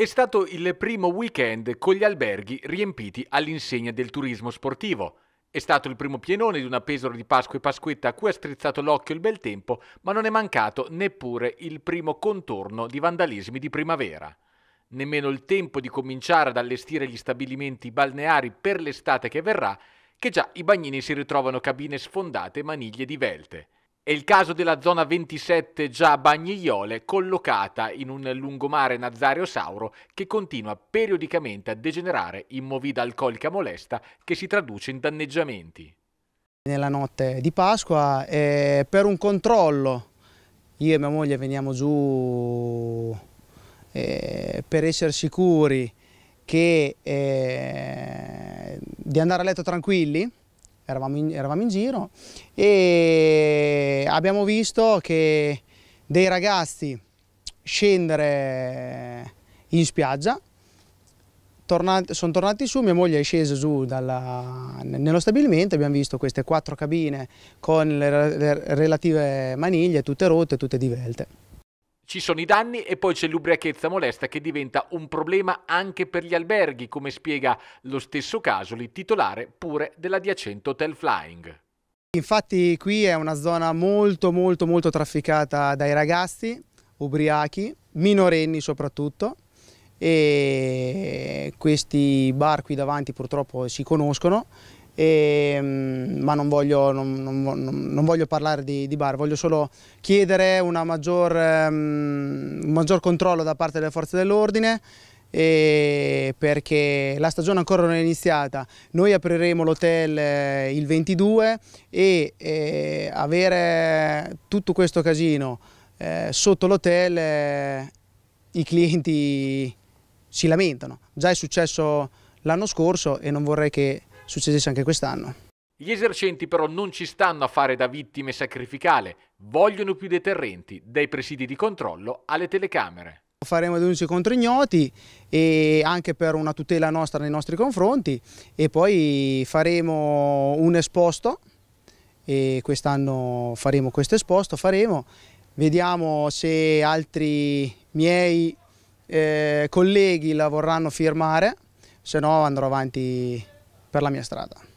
È stato il primo weekend con gli alberghi riempiti all'insegna del turismo sportivo. È stato il primo pienone di una pesola di Pasqua e Pasquetta a cui ha strizzato l'occhio il bel tempo, ma non è mancato neppure il primo contorno di vandalismi di primavera. Nemmeno il tempo di cominciare ad allestire gli stabilimenti balneari per l'estate che verrà, che già i bagnini si ritrovano cabine sfondate e maniglie divelte. È il caso della zona 27 già Bagnigliole, collocata in un lungomare Nazario Sauro che continua periodicamente a degenerare in movida alcolica molesta che si traduce in danneggiamenti. Nella notte di Pasqua, eh, per un controllo, io e mia moglie veniamo giù eh, per essere sicuri che, eh, di andare a letto tranquilli, eravamo in, eravamo in giro, e abbiamo visto che dei ragazzi scendere in spiaggia, tornati, sono tornati su, mia moglie è scesa giù dalla, nello stabilimento, abbiamo visto queste quattro cabine con le, le relative maniglie tutte rotte, tutte divelte. Ci sono i danni e poi c'è l'ubriachezza molesta che diventa un problema anche per gli alberghi, come spiega lo stesso Casoli, titolare pure dell'adiacente Hotel Flying. Infatti qui è una zona molto molto molto trafficata dai ragazzi ubriachi, minorenni soprattutto e questi bar qui davanti purtroppo si conoscono e, mm, ma non voglio, non, non, non voglio parlare di, di, bar, voglio solo chiedere maggior, um, un maggior controllo da parte delle forze dell'ordine perché la stagione ancora non è iniziata, noi apriremo l'hotel eh, il 22 e eh, avere tutto questo casino eh, sotto l'hotel i clienti si lamentano, già è successo l'anno scorso e non vorrei che succedesse anche quest'anno. Gli esercenti però non ci stanno a fare da vittime sacrificale, vogliono più deterrenti, dai presidi di controllo alle telecamere. Faremo denunce contro ignoti e anche per una tutela nostra nei nostri confronti e poi faremo un esposto e quest'anno faremo questo esposto, faremo, vediamo se altri miei eh, colleghi la vorranno firmare, se no andrò avanti per la mia strada.